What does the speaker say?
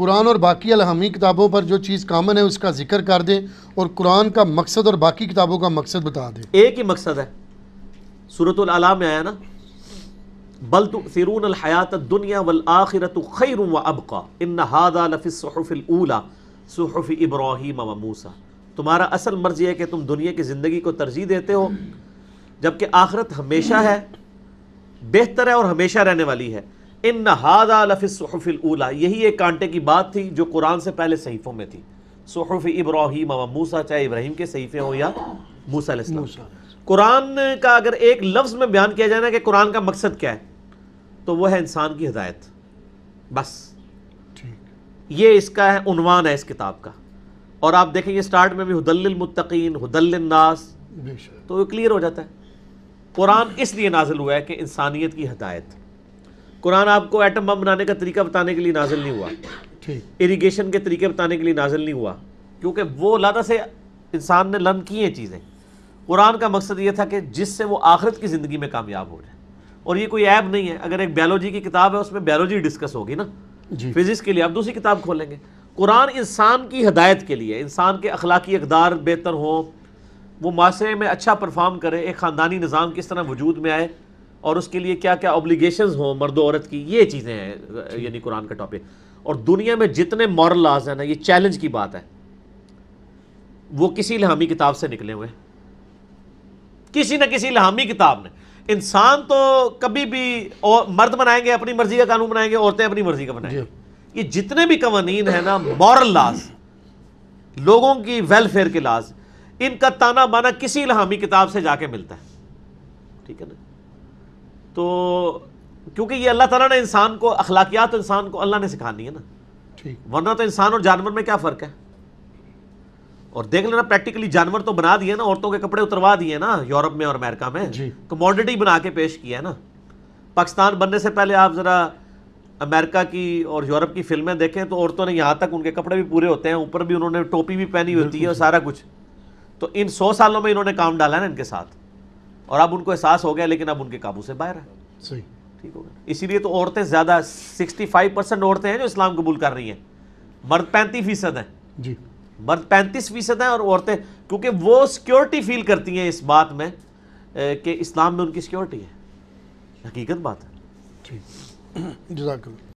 कुरान और बाकी अलहमी किताबों पर जो चीज़ कामन है उसका जिक्र कर दें और कुरान का मकसद और बाकी किताबों का मकसद बता दें एक ही मकसद है सूरत में आया ना बल तो फिरून हयात दुनिया वल आखिरत खैर व अबका इन हादा लफ़िसफ़िलूला सहफ़ इब्राहिम व मूसा तुम्हारा असल मर्ज़ी है कि तुम दुनिया की ज़िंदगी को तरजीह देते हो जबकि आखरत हमेशा है बेहतर है और हमेशा रहने वाली है इन नहादा उला यही एक कांटे की बात थी जो कुरान से पहले सहीफ़ों में थी सहफ़ इब्राहिम व मूसा चाहे इब्राहिम के सहीफ़े हों या मूसा कुरान का अगर एक लफ्ज़ में बयान किया जाए ना कि कुरान का मकसद क्या है तो वह है इंसान की हदायत बस ये इसका है उनवान है इस किताब का और आप देखेंगे स्टार्ट में भी हदलमतकीन हदलनास तो क्लियर हो जाता है कुरान इसलिए नाजिल हुआ है कि इंसानियत की हदायत कुरान आपको एटम बम बनाने का तरीका बताने के लिए नाजिल नहीं हुआ ठीक इरीगेशन के तरीके बताने के लिए नाजिल नहीं हुआ क्योंकि वो लादा से इंसान ने लर्न की हैं चीज़ें कुरान का मकसद ये था कि जिससे वो आखिरत की ज़िंदगी में कामयाब हो जाए और ये कोई ऐब नहीं है अगर एक बायोलॉजी की किताब है उसमें बायोलॉजी डिस्कस होगी ना फिजिक्स के लिए आप दूसरी किताब खोलेंगे कुरान इंसान की हदायत के लिए इंसान के अखलाकी अकदार बेहतर हों वो माशरे में अच्छा परफॉर्म करे एक ख़ानदानी निज़ाम किस तरह वजूद में आए और उसके लिए क्या क्या ऑब्लीगेशन हों मर्द औरत की ये चीज़ें हैं यानी कुरान का टॉपिक और दुनिया में जितने मॉरल लाज हैं ना ये चैलेंज की बात है वो किसी लहामी किताब से निकले हुए किसी न किसी लहामी किताब ने इंसान तो कभी भी और मर्द बनाएंगे अपनी मर्जी का कानून बनाएंगे औरतें अपनी मर्जी का बनाएंगे ये जितने भी कवानीन है ना मॉरल लाज लोगों की वेलफेयर के लाज इनका ताना बाना किसी लहामी किताब से जाके मिलता है ठीक है ना तो क्योंकि ये अल्लाह तला ने इंसान को अखलाकियात तो इंसान को अल्लाह ने सिखानी है ना ठीक वरना तो इंसान और जानवर में क्या फ़र्क है और देख लेना प्रैक्टिकली जानवर तो बना दिए ना औरतों के कपड़े उतरवा दिए ना यूरोप में और अमेरिका में कमोडिटी तो बना के पेश किया है ना पाकिस्तान बनने से पहले आप ज़रा अमेरिका की और यूरोप की फिल्में देखें तो औरतों ने यहाँ तक उनके कपड़े भी पूरे होते हैं ऊपर भी उन्होंने टोपी भी पहनी होती है और सारा कुछ तो इन सौ सालों में इन्होंने काम डाला है ना इनके साथ और अब उनको एहसास हो गया लेकिन अब उनके काबू से बाहर है सही ठीक हो गया इसीलिए तो औरतें ज़्यादा 65 परसेंट औरतें हैं जो इस्लाम कबूल कर रही हैं मर्द पैंतीस फीसद हैं जी मर्द पैंतीस फीसद हैं और औरतें क्योंकि वो सिक्योरिटी फील करती हैं इस बात में कि इस्लाम में उनकी सिक्योरिटी है हकीकत बात है ठीक जजाक